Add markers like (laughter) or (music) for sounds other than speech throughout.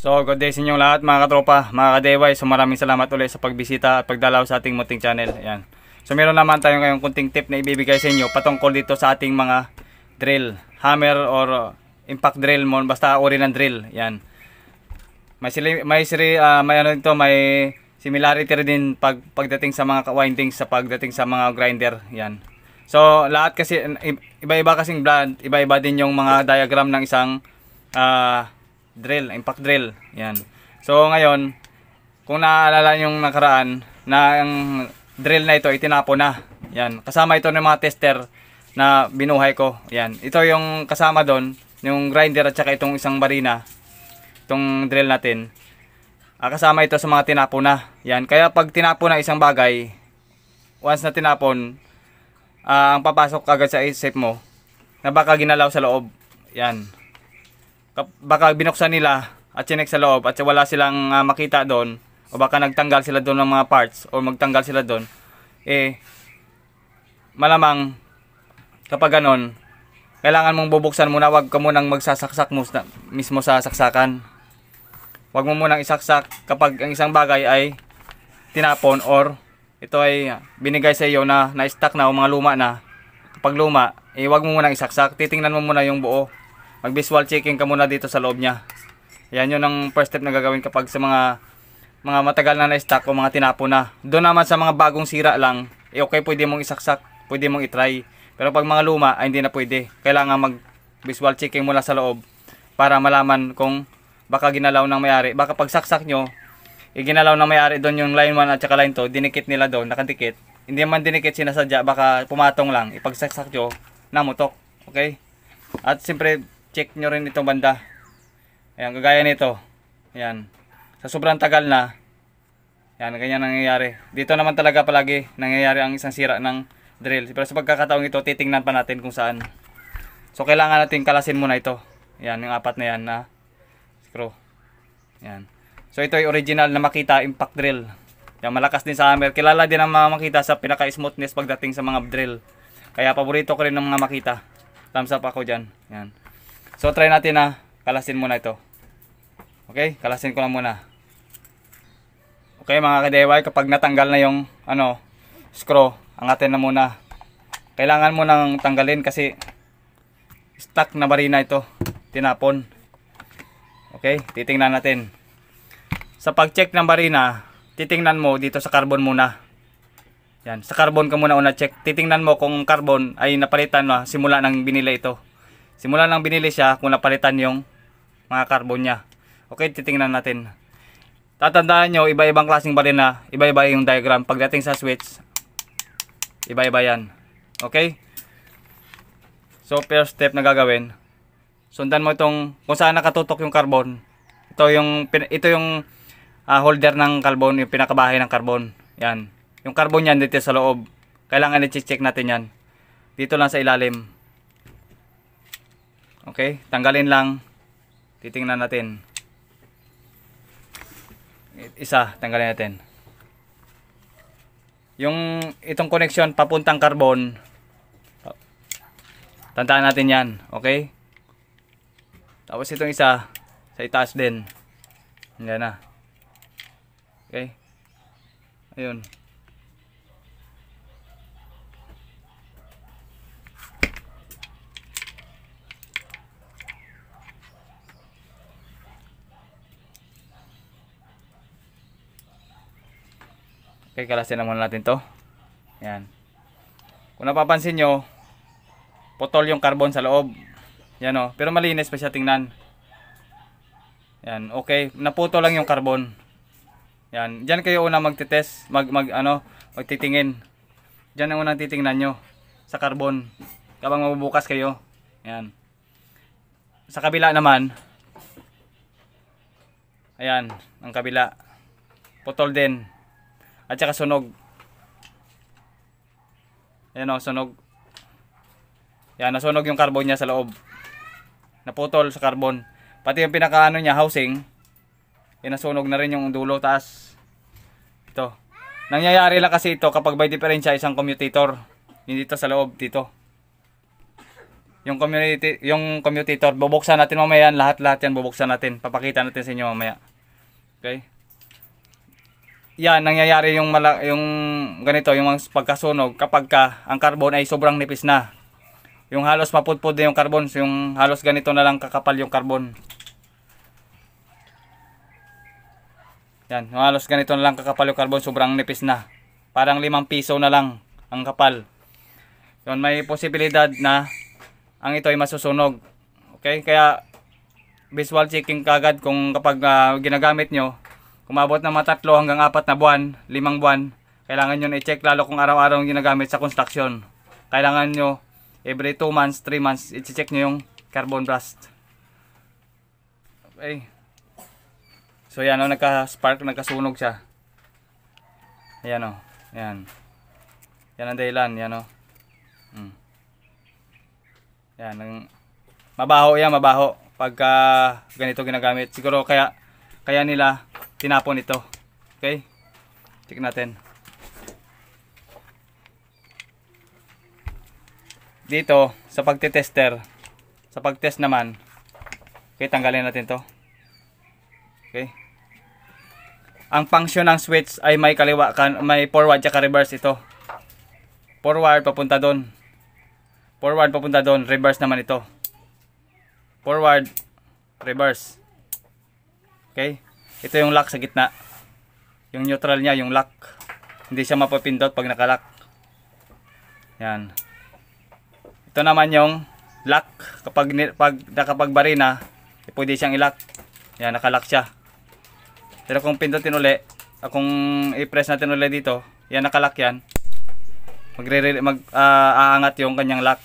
So, good day sa inyong lahat mga katropa, mga kadewa. So, maraming salamat ulit sa pagbisita at pagdalaw sa ating munting channel. Ayan. So, meron naman tayo ngayong kunting tip na ibibigay sa inyo patungkol dito sa ating mga drill. Hammer or uh, impact drill mo. Basta uri ng drill. Ayan. May, sili, may, siri, uh, may ano dito, may similarity din pag, pagdating sa mga windings sa pagdating sa mga grinder. Ayan. So, lahat kasi, iba-iba kasing brand, iba-iba din yung mga diagram ng isang uh, drill, impact drill. Yan. So ngayon, kung naalala yung nakaraan na ang drill na ito ay itinapo na. Yan. Kasama ito ng mga tester na binuhay ko. Yan. Ito yung kasama doon, yung grinder at saka itong isang barina. Itong drill natin. Ah, kasama ito sa mga tinapo na. Yan. Kaya pag tinapo na isang bagay, once na tinapon, ah, ang papasok agad sa isip mo na baka ginalaw sa loob. Yan baka binuksan nila at chinek sa loob at wala silang uh, makita doon o baka nagtanggal sila doon ng mga parts o magtanggal sila doon eh malamang kapag ganon kailangan mong bubuksan muna wag ka munang magsasaksak mo na, mismo sa saksakan wag mo munang isaksak kapag ang isang bagay ay tinapon or ito ay binigay sa iyo na na-stack na o mga luma na kapag luma eh wag mo munang isaksak titingnan mo muna yung buo mag visual checking ka muna dito sa loob niya yan yun ang first step na gagawin kapag sa mga mga matagal na na-stack o mga tinapo na doon naman sa mga bagong sira lang eh okay pwede mong isaksak pwede mong itry pero pag mga luma ay hindi na pwede kailangan mag visual checking muna sa loob para malaman kung baka ginalaw ng may-ari baka pag saksak nyo iginalaw eh, ng may-ari doon yung line 1 at saka line 2, dinikit nila doon, nakadikit. Hindi man dinikit sinasadya, baka pumatong lang, ipagsaksak eh, nyo, namutok. Okay? At siyempre, check nyo rin itong banda ayan gagaya nito ayan sa sobrang tagal na ayan ganyan nangyayari dito naman talaga palagi nangyayari ang isang sira ng drill pero sa pagkakataong ito titingnan pa natin kung saan so kailangan natin kalasin muna ito ayan yung apat na yan na screw ayan so ito ay original na makita impact drill ayan malakas din sa hammer kilala din ang mga makita sa pinaka smoothness pagdating sa mga drill kaya paborito ko rin ng mga makita thumbs up ako dyan ayan So try natin na kalasin muna ito. Okay? Kalasin ko lang muna. Okay mga ka-DIY, kapag natanggal na yung ano, screw, angatin na muna. Kailangan mo nang tanggalin kasi stuck na barina ito. Tinapon. Okay? Titingnan natin. Sa pag-check ng barina, titingnan mo dito sa carbon muna. Yan, sa carbon ka muna una check. Titingnan mo kung carbon ay napalitan na simula nang binili ito simula nang binili siya kung napalitan yung mga carbon niya. Okay, titingnan natin. Tatandaan nyo, iba-ibang klaseng barina, iba-iba yung diagram. Pagdating sa switch, iba-iba yan. Okay? So, first step na gagawin, sundan mo itong, kung saan nakatutok yung carbon, ito yung, ito yung uh, holder ng carbon, yung pinakabahay ng carbon. Yan. Yung carbon yan dito sa loob. Kailangan i-check natin yan. Dito lang sa ilalim. Okay? Tanggalin lang. Titingnan natin. Isa, tanggalin natin. Yung itong connection papuntang carbon, tandaan natin yan. Okay? Tapos itong isa, sa itaas din. Ngayon na. Okay? Ayun. Okay, kalasin naman natin to. Yan. Kung napapansin nyo, putol yung carbon sa loob. Yan o. Oh. Pero malinis pa siya tingnan. Yan. Okay. Naputo lang yung carbon. Yan. Diyan kayo una magte-test. Mag, mag, ano, magtitingin. Diyan ang unang titingnan nyo. Sa carbon. Kapag mabubukas kayo. Yan. Sa kabila naman. Ayan. Ang kabila. Putol din. At saka sunog. Ayan o, sunog. Yan, nasunog yung carbon niya sa loob. Naputol sa carbon. Pati yung pinakaano niya, housing. Yan, eh, nasunog na rin yung dulo taas. Ito. Nangyayari lang kasi ito kapag may diferensya isang commutator. Hindi ito sa loob, dito. Yung community, yung commutator, bubuksan natin mamaya yan. Lahat-lahat yan bubuksan natin. Papakita natin sa inyo mamaya. Okay? yan, nangyayari yung, mala, yung ganito, yung pagkasunog kapag ka, ang carbon ay sobrang nipis na. Yung halos mapudpud na yung carbon, so yung halos ganito na lang kakapal yung carbon. Yan, yung halos ganito na lang kakapal yung carbon, sobrang nipis na. Parang limang piso na lang ang kapal. Yun, may posibilidad na ang ito ay masusunog. Okay, kaya visual checking kagad kung kapag uh, ginagamit nyo, umabot ng mga tatlo hanggang apat na buwan, limang buwan, kailangan nyo i-check lalo kung araw-araw yung ginagamit sa construction. Kailangan nyo every 2 months, 3 months, i-check nyo yung carbon blast. Okay. So yan o, oh, nagka-spark, nagkasunog siya. Ayan o, oh, yan. Yan ang dahilan, yan o. Oh. Hmm. Yan, ang, mabaho yan, mabaho. Pagka ganito ginagamit. Siguro kaya, kaya nila tinapon ito. Okay? Check natin. Dito, sa pagte-tester, sa pag-test naman, okay, tanggalin natin to. Okay? Ang function ng switch ay may kaliwa, may forward at reverse ito. Forward papunta doon. Forward papunta doon, reverse naman ito. Forward, reverse. Okay? ito yung lock sa gitna yung neutral niya yung lock hindi siya mapapindot pag nakalock yan ito naman yung lock kapag pag nakapagbari na eh, pwede siyang ilock yan nakalock siya pero kung pindutin uli ah, kung i-press natin uli dito yan nakalock yan magre mag uh, aangat yung kanyang lock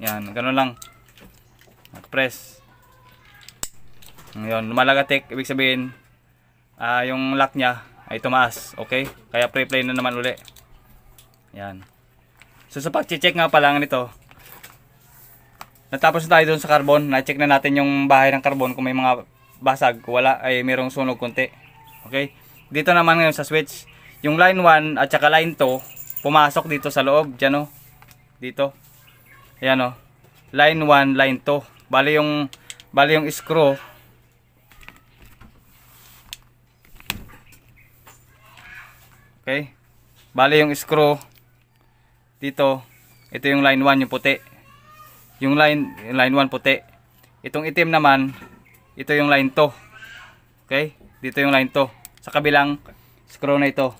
yan ganun lang mag press yun, lumalagatik, ibig sabihin, uh, yung lock niya ay tumaas. Okay? Kaya pre-play na naman uli. Yan. So sa pag-check nga pala nito, natapos na tayo doon sa carbon. Na-check na natin yung bahay ng carbon kung may mga basag, kung wala ay mayroong sunog kunti. Okay? Dito naman ngayon sa switch, yung line 1 at saka line 2 pumasok dito sa loob, diyan oh. Dito. Ayan oh. Line 1, line 2. Bali yung bali yung screw Okay? Bali yung screw dito, ito yung line 1 yung puti. Yung line yung line 1 puti. Itong itim naman, ito yung line 2. Okay? Dito yung line 2 sa kabilang screw na ito.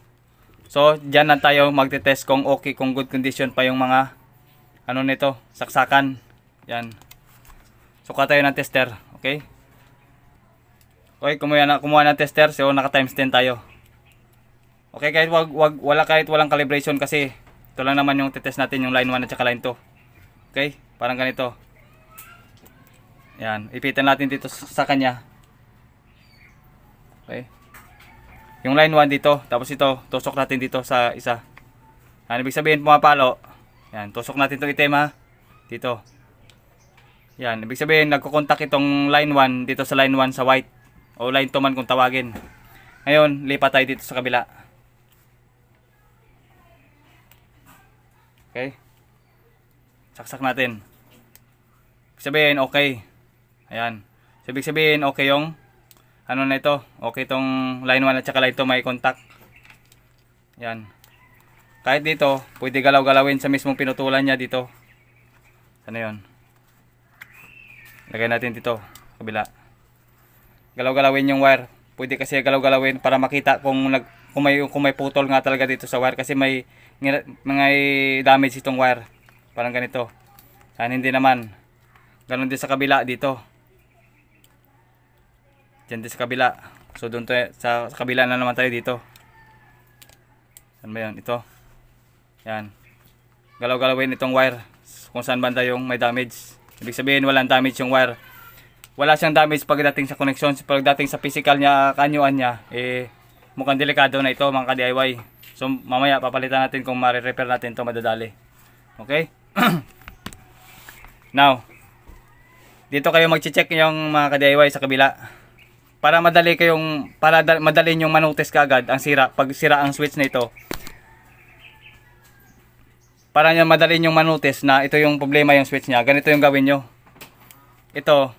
So, diyan lang tayo magte-test kung okay, kung good condition pa yung mga ano nito, saksakan. Yan. Suka tayo ng tester, okay? Okay, kumuha na kumuha ng tester, so naka times 10 tayo. Okay, kahit wag, wag, wala kahit walang calibration kasi ito lang naman yung tetest natin yung line 1 at saka line 2. Okay, parang ganito. Yan, ipitan natin dito sa kanya. Okay. Yung line 1 dito, tapos ito, tusok natin dito sa isa. Yan, ibig sabihin pumapalo. Yan, tusok natin itong itema Dito. Yan, ibig sabihin nagkocontact itong line 1 dito sa line 1 sa white. O line 2 man kung tawagin. Ngayon, lipat tayo dito sa kabila. Okay? Saksak natin. Ibig sabihin, okay. Ayan. So, ibig sabihin, okay yung ano na ito. Okay itong line 1 at saka line 2 may contact. Ayan. Kahit dito, pwede galaw-galawin sa mismong pinutulan niya dito. Ano yun? Lagay natin dito. Kabila. Galaw-galawin yung wire. Pwede kasi galaw-galawin para makita kung, nag, kung, may, kung may putol nga talaga dito sa wire. Kasi may mga damage itong wire parang ganito sana hindi naman ganun din sa kabila dito dyan din sa kabila so doon to sa, kabila na naman tayo dito saan ba yan ito yan galaw galawin itong wire kung saan banda yung may damage ibig sabihin walang damage yung wire wala siyang damage pagdating sa connection pagdating sa physical niya kanyuan niya eh mukhang delikado na ito mga ka-DIY So mamaya papalitan natin kung mare-repair natin 'to madadali. Okay? (clears throat) Now, dito kayo magche-check yung mga ka-DIY sa kabila. Para madali kayong para madali yung manotice kaagad ang sira pag sira ang switch nito. Para niyo madali yung manotice na ito yung problema yung switch niya. Ganito yung gawin niyo. Ito,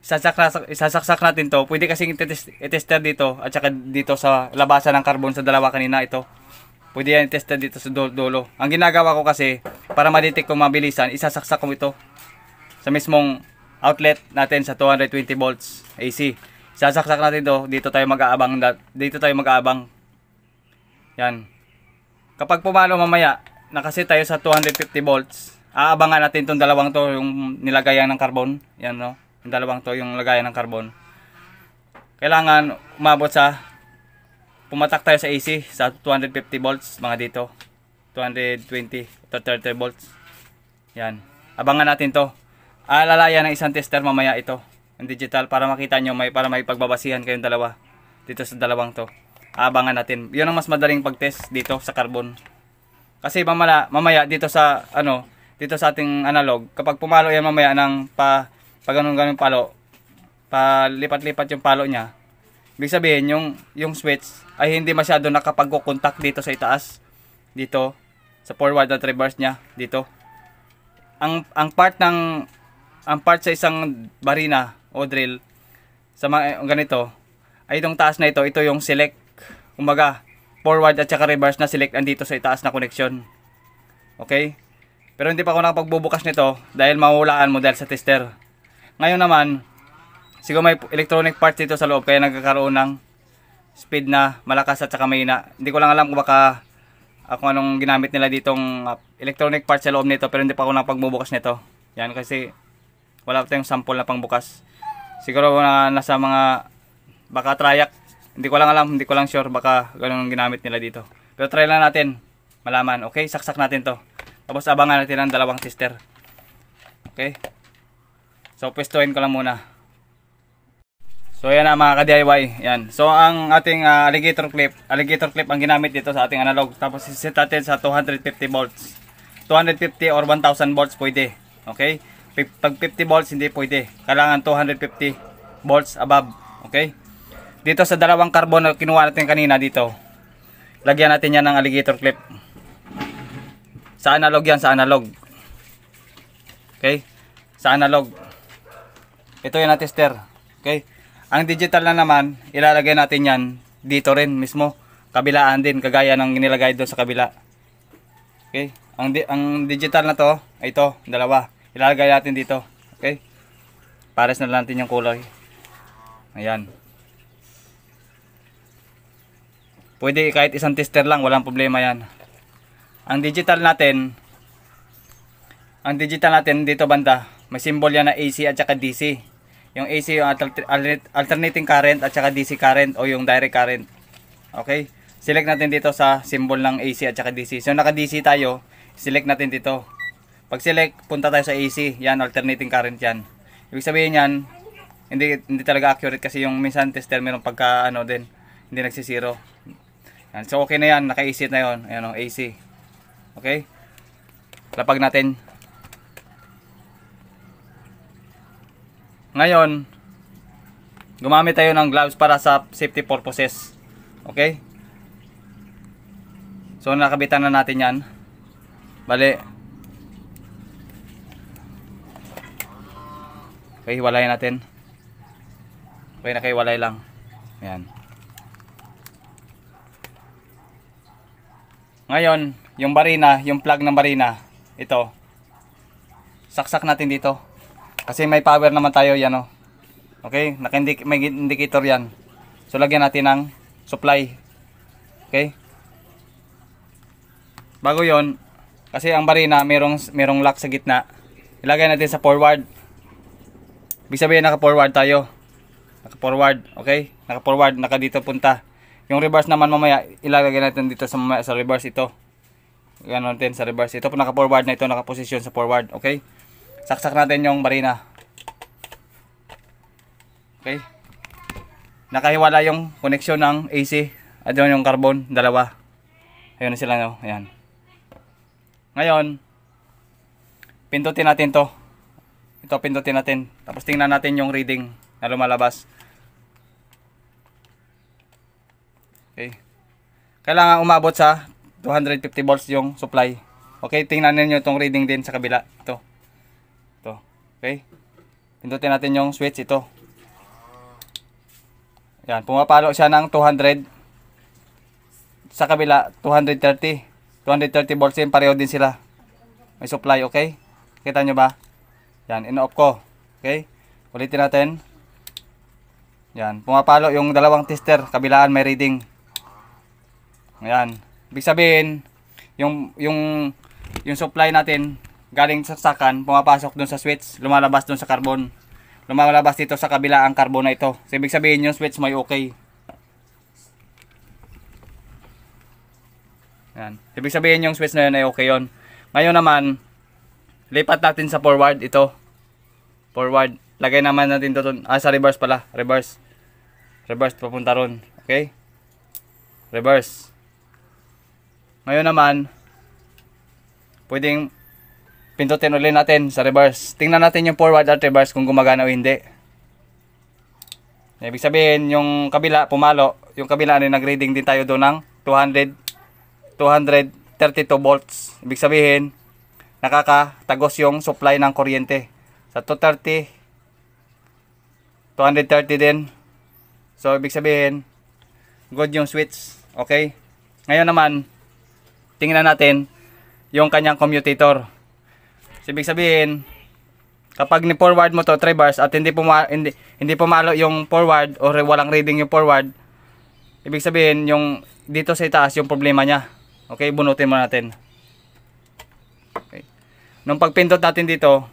isasaksak, isasaksak natin to. Pwede kasi i itester dito at saka dito sa labasan ng carbon sa dalawa kanina ito. Pwede yan testan dito sa dulo. Ang ginagawa ko kasi, para madetect ko mabilisan, isasaksak ko ito sa mismong outlet natin sa 220 volts AC. Isasaksak natin ito, dito tayo mag-aabang, dito tayo mag-aabang. Yan. Kapag pumalo mamaya, nakasit tayo sa 250 volts, aabangan natin itong dalawang to, yung nilagayan ng carbon. Yan no, yung dalawang to, yung lagayan ng carbon. Kailangan umabot sa pumatak tayo sa AC sa 250 volts mga dito 220 to 30 volts yan abangan natin to alalayan ng isang tester mamaya ito ang digital para makita nyo may, para may pagbabasihan kayong dalawa dito sa dalawang to abangan natin yun ang mas madaling pagtest dito sa carbon kasi mamala, mamaya dito sa ano dito sa ating analog kapag pumalo yan mamaya ng pa, pag ganun ganun palo palipat-lipat yung palo niya Ibig sabihin, yung, yung switch ay hindi masyado nakapag-contact dito sa itaas. Dito. Sa forward at reverse niya. Dito. Ang, ang part ng ang part sa isang barina o drill sa mga ganito ay itong taas na ito, ito yung select kumbaga forward at saka reverse na select andito sa itaas na connection okay pero hindi pa ako nakapagbubukas nito dahil mahulaan mo dahil sa tester ngayon naman Siguro may electronic parts dito sa loob kaya nagkakaroon ng speed na malakas at saka mahina. Hindi ko lang alam kung baka ako ah, anong ginamit nila ditong uh, electronic parts sa loob nito pero hindi pa ako nang pagbubukas nito. Yan kasi wala tayong sample na pangbukas. Siguro na uh, nasa mga baka triac. Hindi ko lang alam, hindi ko lang sure baka ganun ang ginamit nila dito. Pero try lang natin. Malaman, okay? Saksak natin 'to. Tapos abangan natin ang dalawang sister. Okay? So, pwestuhin ko lang muna. So ayan na mga ka-DIY. yan. So ang ating uh, alligator clip, alligator clip ang ginamit dito sa ating analog. Tapos iset natin sa 250 volts. 250 or 1000 volts pwede. Okay? Pag 50 volts hindi pwede. Kailangan 250 volts above. Okay? Dito sa dalawang carbon na kinuha natin kanina dito. Lagyan natin yan ng alligator clip. Sa analog yan, sa analog. Okay? Sa analog. Ito yan na tester. Okay? Ang digital na naman, ilalagay natin yan dito rin mismo. Kabilaan din, kagaya ng inilagay doon sa kabila. Okay? Ang, di ang digital na to, ito, dalawa. Ilalagay natin dito. Okay? Pares na natin yung kulay. Ayan. Pwede kahit isang tester lang, walang problema yan. Ang digital natin, ang digital natin dito banda, may symbol yan na AC at saka DC. Yung AC yung alternating current at saka DC current o yung direct current. Okay? Select natin dito sa symbol ng AC at saka DC. So naka DC tayo, select natin dito. Pag select, punta tayo sa AC. Yan, alternating current yan. Ibig sabihin yan, hindi, hindi talaga accurate kasi yung minsan tester merong pagka ano din, hindi nagsisiro. Yan. So okay na yan, naka-AC na yon Ayan o, oh, AC. Okay? Lapag natin. Ngayon, gumamit tayo ng gloves para sa safety purposes. Okay? So, nakabitan na natin yan. Bale. Okay, hiwalayan natin. Okay, nakahiwalay lang. Ayan. Ngayon, yung barina, yung plug ng barina, ito. Saksak natin dito. Kasi may power naman tayo yan o. Oh. Okay, Nakindik may indicator yan. So lagyan natin ng supply. Okay? Bago 'yon, kasi ang barina merong merong lock sa gitna. Ilagay natin sa forward. Ibig sabihin naka-forward tayo. Naka-forward, okay? Naka-forward, naka dito punta. Yung reverse naman mamaya ilalagay natin dito sa mamaya sa reverse ito. Ganun natin sa reverse. Ito naka-forward na ito, naka-position sa forward, okay? saksak natin yung barina okay nakahiwala yung connection ng AC at yung carbon dalawa ayun na sila no ayan ngayon pindutin natin to ito pindutin natin tapos tingnan natin yung reading na lumalabas okay kailangan umabot sa 250 volts yung supply okay tingnan niyo tong reading din sa kabila ito Okay? Pindutin natin yung switch ito. Yan, pumapalo siya ng 200. Sa kabila, 230. 230 volts din, pareho din sila. May supply, okay? Kita nyo ba? Yan, in-off ko. Okay? Ulitin natin. Yan, pumapalo yung dalawang tester, kabilaan may reading. Ayun. Ibig sabihin, yung yung yung supply natin galing sa saksakan, pumapasok dun sa switch, lumalabas dun sa carbon. Lumalabas dito sa kabila ang carbon na ito. So, ibig sabihin yung switch may okay. Yan. Ibig sabihin yung switch na yun ay okay yun. Ngayon naman, lipat natin sa forward ito. Forward. Lagay naman natin ito dun. Ah, sa reverse pala. Reverse. Reverse papunta ron. Okay? Reverse. Ngayon naman, pwedeng pindutin ulit natin sa reverse. Tingnan natin yung forward at reverse kung gumagana o hindi. Ibig sabihin, yung kabila pumalo, yung kabila ano nag-reading din tayo doon ng 200 232 volts. Ibig sabihin, nakakatagos yung supply ng kuryente. Sa 230 230 din. So ibig sabihin, good yung switch. Okay? Ngayon naman, tingnan natin yung kanyang commutator. So, ibig sabihin, kapag ni forward mo to 3 bars at hindi puma hindi, hindi pumalo yung forward or walang reading yung forward, ibig sabihin yung dito sa itaas yung problema niya. Okay, bunutin mo natin. Okay. Nung pagpindot natin dito,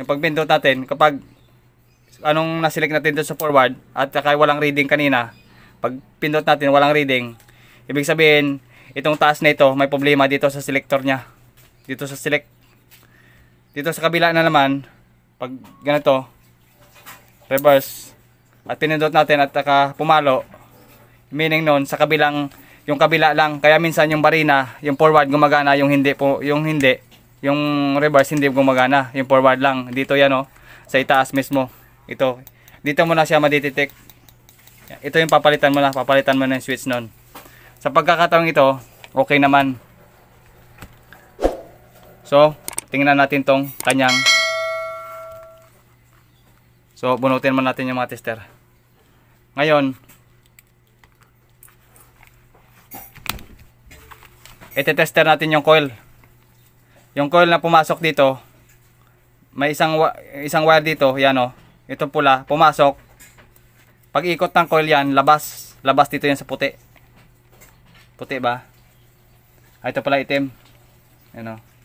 yung pagpindot natin kapag anong naselect natin dito sa forward at saka walang reading kanina, pag pindot natin walang reading, ibig sabihin itong taas na ito may problema dito sa selector niya. Dito sa selector dito sa kabila na naman pag ganito reverse at pinindot natin at saka pumalo meaning noon sa kabilang yung kabila lang kaya minsan yung barina yung forward gumagana yung hindi po yung hindi yung reverse hindi gumagana yung forward lang dito yan o oh, sa itaas mismo ito dito muna na siya madidetect ito yung papalitan mo na papalitan mo na yung switch noon sa pagkakataong ito okay naman so tingnan natin tong kanyang so bunutin man natin yung mga tester ngayon itetester natin yung coil yung coil na pumasok dito may isang isang wire dito yan o itong pula pumasok pag ikot ng coil yan labas labas dito yan sa puti puti ba ay ah, ito pala itim yan o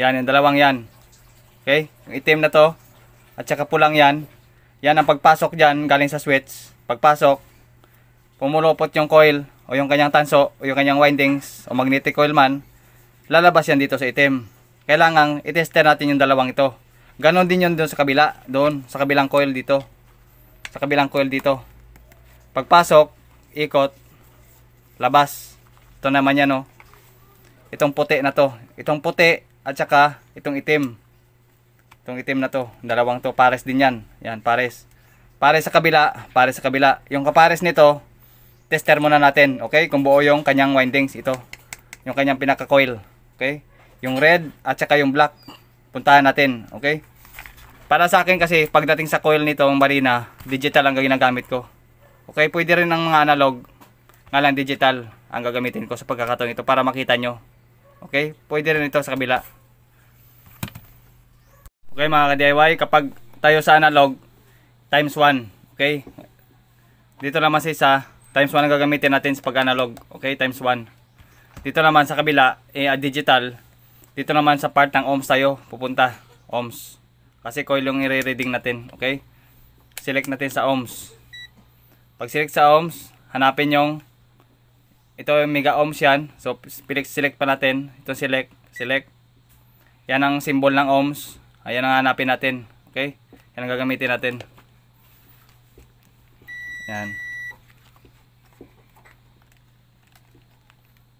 Yan, yung dalawang yan. Okay? Yung itim na to, at saka pulang yan. Yan ang pagpasok dyan, galing sa switch. Pagpasok, pumulupot yung coil, o yung kanyang tanso, o yung kanyang windings, o magnetic coil man, lalabas yan dito sa itim. Kailangan, itester natin yung dalawang ito. Ganon din yun doon sa kabila, doon, sa kabilang coil dito. Sa kabilang coil dito. Pagpasok, ikot, labas. Ito naman yan, no. Oh. Itong puti na to. Itong puti, at saka itong itim. Itong itim na to, dalawang to, pares din yan. Yan, pares. Pares sa kabila, pares sa kabila. Yung kapares nito, tester muna natin, okay? Kung buo yung kanyang windings, ito. Yung kanyang pinaka-coil, okay? Yung red at saka yung black, puntahan natin, okay? Para sa akin kasi, pagdating sa coil nito, marina, digital ang ginagamit ko. Okay, pwede rin ng mga analog, nga lang digital ang gagamitin ko sa pagkakataon ito para makita nyo Okay? Pwede rin ito sa kabila. Okay mga ka-DIY, kapag tayo sa analog, times 1. Okay? Dito naman sa isa, times 1 ang gagamitin natin sa pag-analog. Okay? Times 1. Dito naman sa kabila, eh, ah, digital. Dito naman sa part ng ohms tayo pupunta. Ohms. Kasi coil yung i-reading natin. Okay? Select natin sa ohms. Pag select sa ohms, hanapin yung ito yung mega ohms yan. So, select pa natin. Ito select. Select. Yan ang symbol ng ohms. Ayan ang hanapin natin. Okay? Yan ang gagamitin natin. Yan.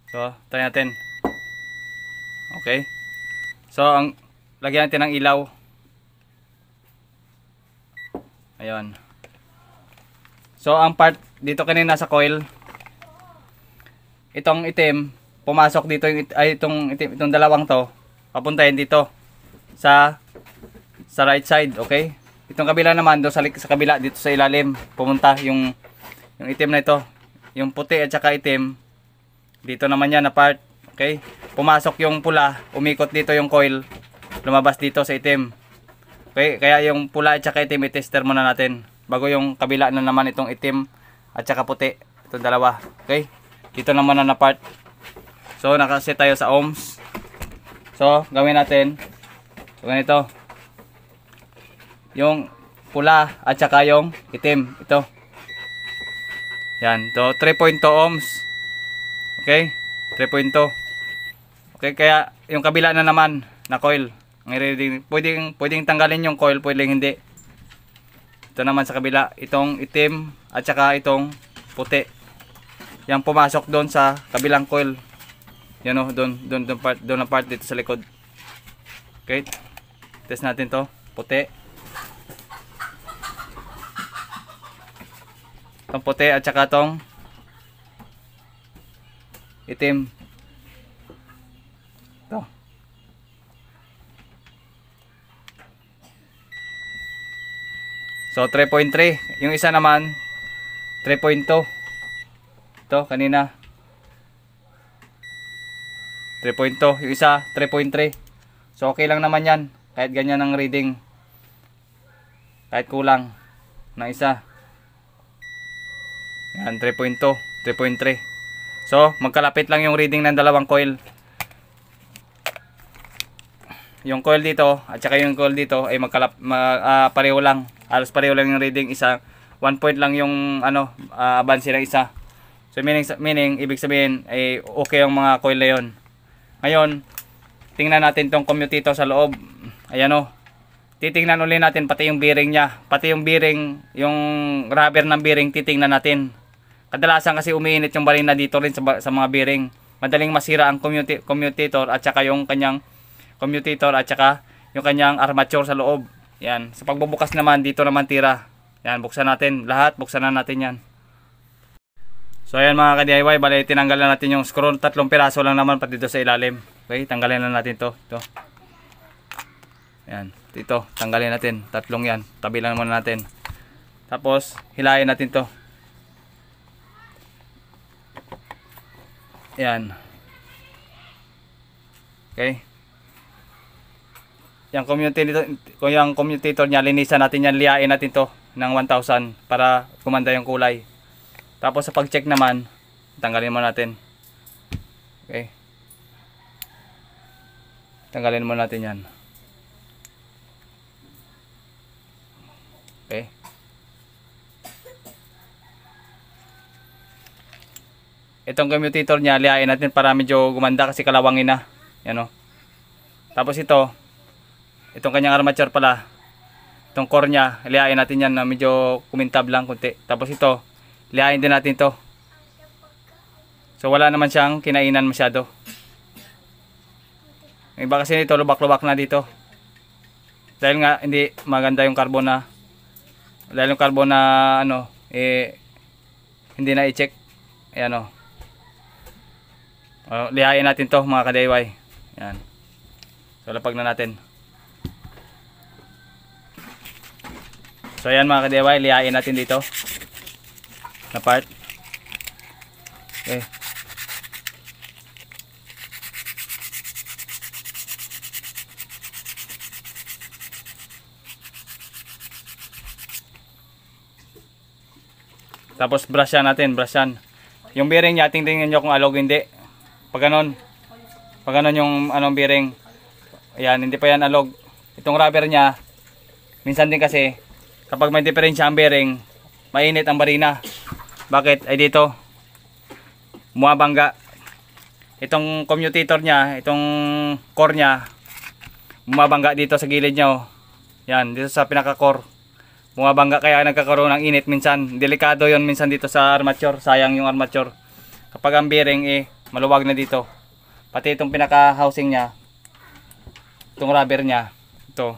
So, try natin. Okay? So, ang lagyan natin ng ilaw. Ayun. So, ang part dito kanina sa coil, itong itim, pumasok dito yung ay itong itim, itong dalawang to, papuntahin dito sa sa right side, okay? Itong kabila naman do sa, sa kabila dito sa ilalim, pumunta yung yung itim na ito, yung puti at saka itim dito naman yan na part, okay? Pumasok yung pula, umikot dito yung coil, lumabas dito sa itim. Okay, kaya yung pula at saka itim i-tester muna natin bago yung kabila na naman itong itim at saka puti, itong dalawa, okay? dito naman na na-part. So, nakaset tayo sa ohms. So, gawin natin. So, ganito. Yung pula at saka yung itim. Ito. Yan. So, 3.2 ohms. Okay? 3.2. Okay, kaya yung kabila na naman na coil. Pwedeng, pwedeng tanggalin yung coil, pwedeng hindi. Ito naman sa kabila. Itong itim at saka itong puti yung pumasok doon sa kabilang coil yan o doon doon doon part doon ang part dito sa likod okay test natin to puti tong puti at saka tong itim to so 3.3 yung isa naman 3.2 to kanina 3.2 yung isa 3.3 so okay lang naman yan kahit ganyan ang reading kahit kulang ng isa yan 3.2 3.3 so magkalapit lang yung reading ng dalawang coil yung coil dito at saka yung coil dito ay magkalap ma, uh, pareho lang halos pareho lang yung reading isa 1 point lang yung ano uh, abansi ng isa So meaning, meaning ibig sabihin ay okay ang mga coil na yun. Ngayon, tingnan natin tong commutator sa loob. Ayan o. Oh. Titingnan ulit natin pati yung bearing niya. Pati yung bearing, yung rubber ng bearing titingnan natin. Kadalasan kasi umiinit yung barina dito rin sa, sa mga bearing. Madaling masira ang commuti commutator at saka yung kanyang commutator at saka yung kanyang armature sa loob. Yan. Sa pagbubukas naman, dito naman tira. Yan, buksan natin lahat. Buksan na natin yan. So ayan mga ka-DIY, bali tinanggalan natin yung screw, tatlong piraso lang naman pati dito sa ilalim. Okay, tanggalin lang natin to, ito. Ayun, dito, tanggalin natin, tatlong 'yan. Tabi lang muna natin. Tapos hilahin natin to. Ayun. Okay. Yung commutator, yung commutator niya, linisan natin yan, liyain natin to ng 1,000 para kumanda yung kulay. Tapos sa pag-check naman, tanggalin mo natin. Okay. Tanggalin mo natin 'yan. Okay. Itong commutator niya, lihain natin para medyo gumanda kasi kalawangin na. Yan o. Oh. Tapos ito, itong kanyang armature pala, itong core niya, lihain natin yan na medyo kumintab lang kunti. Tapos ito, lihain din natin to so wala naman siyang kinainan masyado yung eh, iba kasi nito lubak-lubak na dito dahil nga hindi maganda yung carbon na dahil yung carbon na ano eh hindi na i-check ayan eh, o oh, lihain natin to mga ka-DIY ayan so lapag na natin so ayan mga ka-DIY lihain natin dito na part. Okay. Tapos brushan natin, brushan. Yung bearing niya, tingnan niyo kung alog hindi. Pag ganun, pag ganun yung anong bearing, ayan, hindi pa yan alog. Itong rubber niya, minsan din kasi, kapag may diferensya ang bearing, mainit ang barina. Bakit? Ay dito. Bumabangga. Itong commutator niya, itong core niya, bumabangga dito sa gilid niya. Oh. Yan, dito sa pinaka-core. Bumabangga kaya nagkakaroon ng init minsan. Delikado yon minsan dito sa armature. Sayang yung armature. Kapag ang bearing eh, maluwag na dito. Pati itong pinaka-housing niya, itong rubber niya, ito.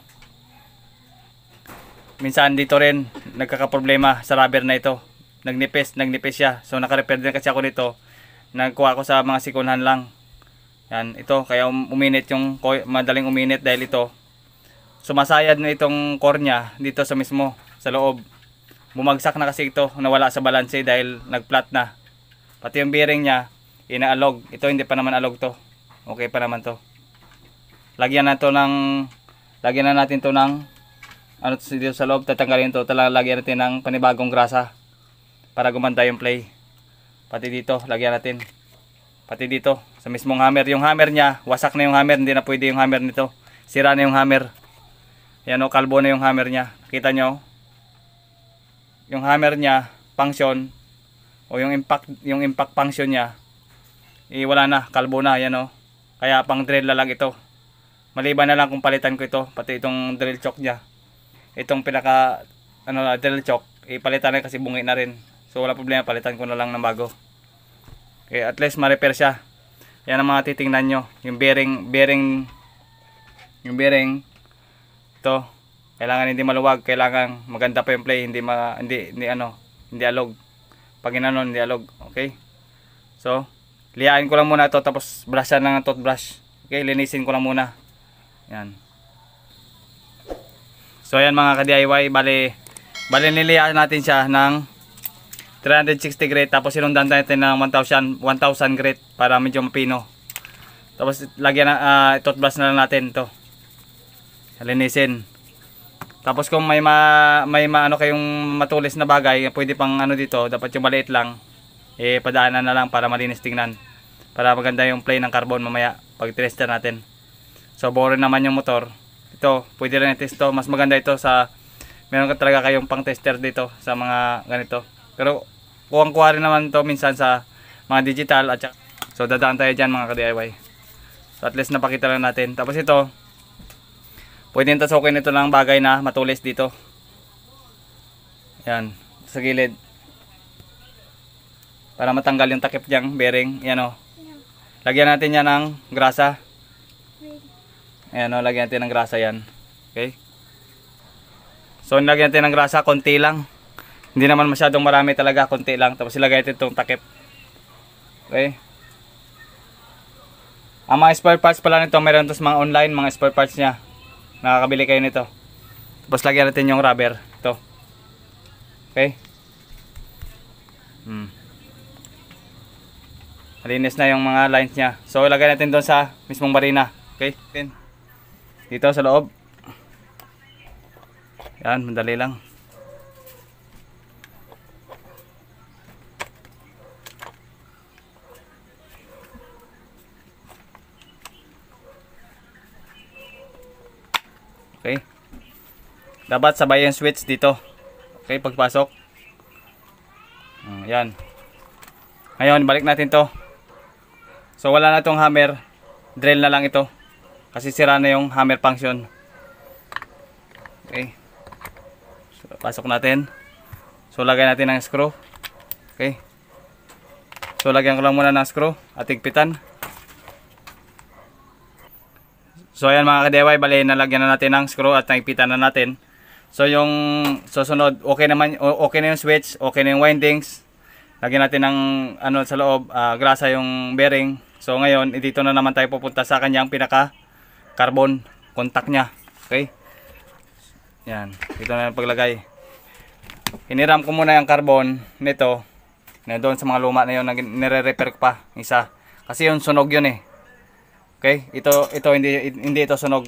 Minsan dito rin, nagkakaproblema sa rubber na ito nagnipis, nagnipis siya. So naka-repair din kasi ako nito. Nagkuha ako sa mga sikunhan lang. Yan, ito kaya um, uminit yung madaling uminit dahil ito sumasayad na itong core dito sa mismo sa loob. Bumagsak na kasi ito, nawala sa balanse dahil nagplat na. Pati yung bearing niya inaalog. Ito hindi pa naman alog to. Okay pa naman to. Lagyan na to ng lagyan na natin to ng ano dito sa loob tatanggalin to talaga lagyan natin ng panibagong grasa para gumanda yung play pati dito lagyan natin pati dito sa mismong hammer yung hammer niya wasak na yung hammer hindi na pwede yung hammer nito sira na yung hammer yan o kalbo na yung hammer niya nakita nyo yung hammer niya function o yung impact yung impact function niya eh wala na kalbo na yan o kaya pang drill lalag ito maliban na lang kung palitan ko ito pati itong drill chock niya itong pinaka ano drill chock ipalitan eh, na kasi bungi na rin So wala problema, palitan ko na lang ng bago. Okay, at least ma-repair siya. Yan ang mga titingnan nyo. Yung bearing, bearing, yung bearing, to kailangan hindi maluwag, kailangan maganda pa yung play, hindi, ma, hindi, hindi ano, hindi alog. Pag inanon, hindi alog. Okay? So, liyain ko lang muna ito, tapos brushan lang ng brush. Okay, linisin ko lang muna. Yan. So, ayan mga ka-DIY, bali, bali niliyaan natin siya ng 360 grit tapos sinundan natin ng 1000 1000 grit para medyo mapino tapos lagyan na uh, ah, toothbrush na lang natin to halinisin tapos kung may ma, may ma, ano kayong matulis na bagay pwede pang ano dito dapat yung maliit lang eh padaanan na lang para malinis tingnan para maganda yung play ng carbon mamaya pag tester natin so boring naman yung motor ito pwede rin i-test to mas maganda ito sa meron ka talaga kayong pang tester dito sa mga ganito pero kuwang-kuwa rin naman to minsan sa mga digital at saka. So dadaan tayo dyan mga ka-DIY. So at least napakita lang natin. Tapos ito, pwede tasukin ito lang bagay na matulis dito. Yan, sa gilid. Para matanggal yung takip niyang bearing. Yan o. Oh. Lagyan natin yan ng grasa. Ayan o, oh, lagyan natin ng grasa yan. Okay? So, nilagyan natin ng grasa, konti lang. Hindi naman masyadong marami talaga, konti lang. Tapos ilagay natin itong takip. Okay. Ang mga spare parts pala nito, meron ito sa mga online, mga spare parts niya. Nakakabili kayo nito. Tapos lagyan natin yung rubber. Ito. Okay. Hmm. alinis na yung mga lines niya. So, ilagay natin doon sa mismong marina. Okay? Dito sa loob. Yan, madali lang. Dapat sabay yung switch dito. Okay, pagpasok. Ayan. Hmm, Ngayon, balik natin to. So, wala na tong hammer. Drill na lang ito. Kasi sira na yung hammer function. Okay. So, pasok natin. So, lagay natin ang screw. Okay. So, lagyan ko lang muna ng screw at higpitan. So, ayan mga ka-DIY. Bali, nalagyan na natin ng screw at nagpitan na natin. So yung susunod, okay naman okay na yung switch, okay na yung windings. Lagyan natin ng ano sa loob, uh, grasa yung bearing. So ngayon, dito na naman tayo pupunta sa kanyang pinaka carbon contact niya. Okay? Yan, dito na paglagay. Iniram ko muna yung carbon nito na doon sa mga luma na yun na nire-repair ko pa isa. Kasi yung sunog yun eh. Okay? Ito ito hindi hindi ito sunog.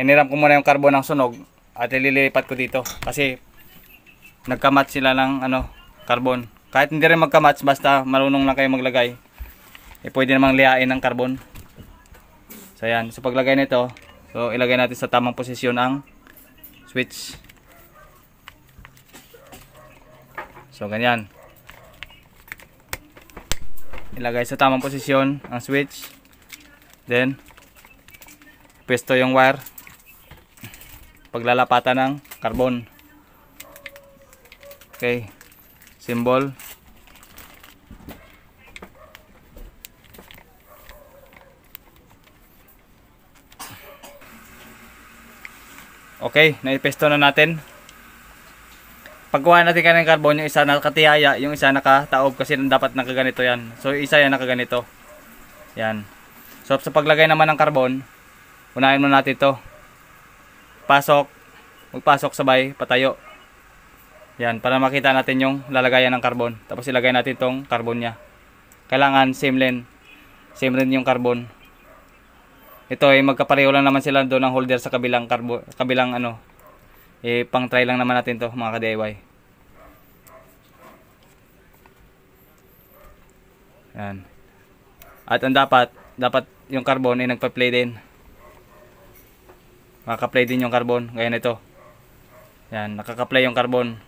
Iniram ko muna yung carbon ng sunog at ililipat ko dito kasi nagkamatch sila ng ano carbon kahit hindi rin magkamatch basta marunong lang kayo maglagay eh pwede namang lihain ng carbon so yan so paglagay nito so ilagay natin sa tamang posisyon ang switch so ganyan ilagay sa tamang posisyon ang switch then pwesto yung wire paglalapatan ng carbon okay symbol Okay, naipesto na natin. Pagkuha natin ka carbon, yung isa nakatiyaya, yung isa nakataob kasi dapat nakaganito yan. So, isa yan nakaganito. Yan. So, sa paglagay naman ng carbon, unahin muna natin ito pasok, magpasok sabay, patayo. Yan, para makita natin yung lalagayan ng carbon. Tapos ilagay natin tong carbon niya. Kailangan same length. Same length yung carbon. Ito ay eh, magkapareho lang naman sila doon ng holder sa kabilang carbon, kabilang ano. Eh, pang try lang naman natin to mga ka-DIY. Yan. At ang dapat, dapat yung carbon ay eh, nagpa-play din makaka-play din yung carbon gaya nito yan nakaka-play yung carbon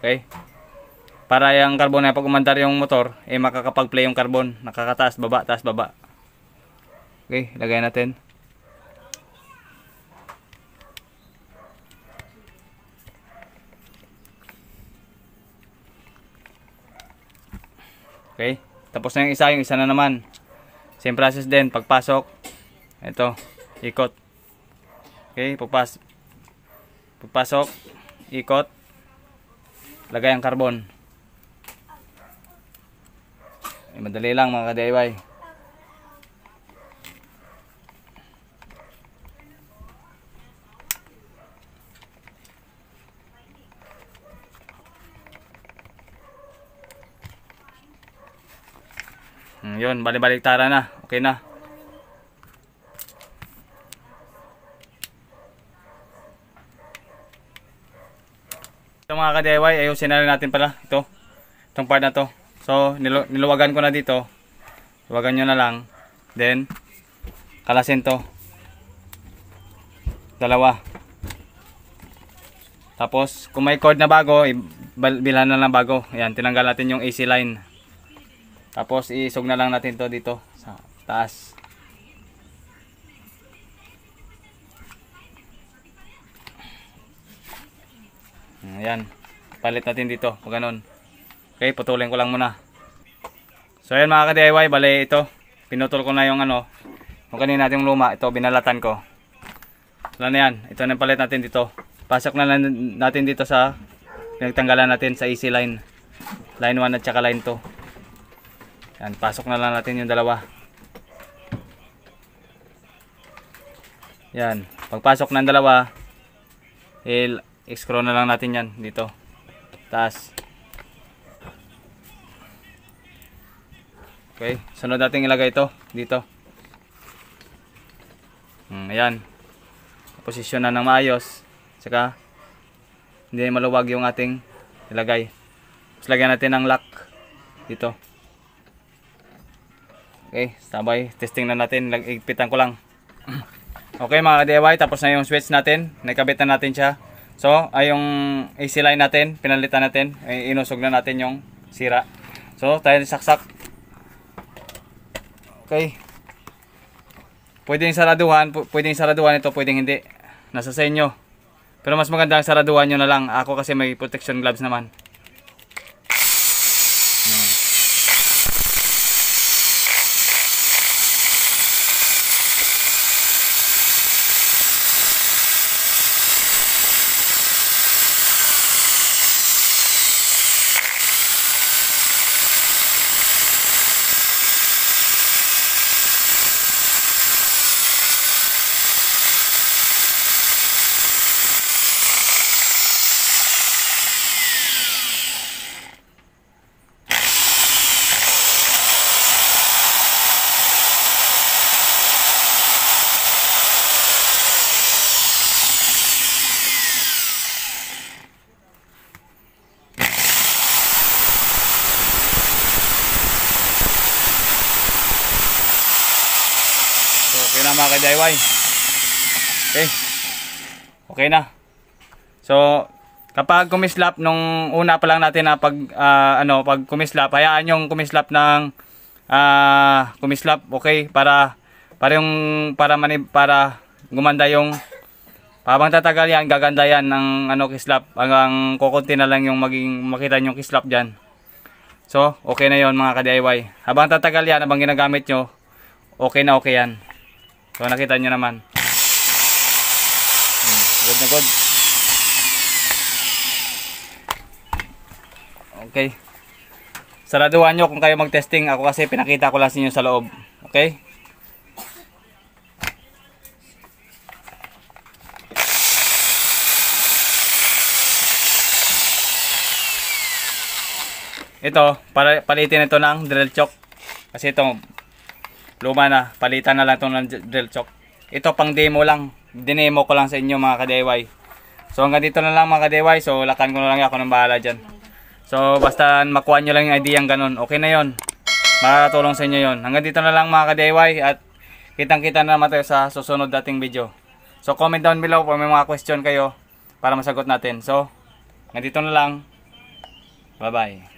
okay para yung carbon na pag umandar yung motor eh makakapag-play yung carbon nakakataas baba taas baba okay lagay natin Okay? Tapos na yung isa, yung isa na naman. Same process din, pagpasok. Ito, ikot. Okay, pagpas pagpasok, ikot, lagay ang carbon. Ay, madali lang mga ka-DIY. Hmm, yun, balik-balik tara na. Okay na. Ito mga ka-DIY, ayusin na natin pala ito. Itong part na to. So, nilu niluwagan ko na dito. Luwagan nyo na lang. Then, kalasin to. Dalawa. Tapos, kung may cord na bago, bilhan na lang bago. Ayan, tinanggal natin yung AC line. Tapos, isog na lang natin to dito sa taas. Mm, ayan. Palit natin dito. Pag ganun. Okay, putulin ko lang muna. So ayan mga ka-DIY, bale ito. Pinutol ko na yung ano, yung kanina natin luma, ito binalatan ko. Wala na yan. Ito na palit natin dito. Pasok na lang natin dito sa pinagtanggalan natin sa easy line. Line 1 at saka line 2. Yan, pasok na lang natin yung dalawa. Yan, pagpasok ng dalawa, il I-scroll na lang natin yan dito. Taas. Okay. Sunod natin ilagay ito. Dito. Hmm, ayan. Posisyon na ng maayos. saka hindi maluwag yung ating ilagay. Tapos lagyan natin ng lock. Dito. Okay. sabay Testing na natin. Igpitan ko lang. (clears throat) Okay mga DIY. Tapos na yung switch natin. Nakabit na natin siya. So, ay yung AC line natin, pinalitan natin, ay inusog na natin yung sira. So, tayo saksak. Okay. Pwede yung saraduhan, pwede yung saraduhan ito, pwede hindi. Nasa sa inyo. Pero mas maganda ang saraduhan nyo na lang. Ako kasi may protection gloves naman. kay DIY. Okay. Okay na. So, kapag kumislap nung una pa lang natin na pag uh, ano, pag kumislap, hayaan yung kumislap ng uh, kumislap, okay? Para para yung para mani, para gumanda yung habang tatagal yan, gaganda yan ng ano kislap. Hanggang kukunti na lang yung maging makita niyo kislap diyan. So, okay na 'yon mga ka-DIY. Habang tatagal yan, habang ginagamit nyo, okay na okay yan. So nakita nyo naman. Hmm, good na good. Okay. Saraduhan nyo kung kayo mag-testing. Ako kasi pinakita ko lang sa inyo sa loob. Okay? Ito, para palitin ito ng drill choke. Kasi itong luma na palitan na lang itong drill chock ito pang demo lang dinemo ko lang sa inyo mga kadeway so hanggang dito na lang mga kadeway so lakan ko na lang ako ng bahala dyan so basta makuha nyo lang yung idea ganun okay na yon makakatulong sa inyo yon hanggang dito na lang mga kadeway at kitang kita na naman tayo sa susunod dating video so comment down below kung may mga question kayo para masagot natin so hanggang dito na lang bye bye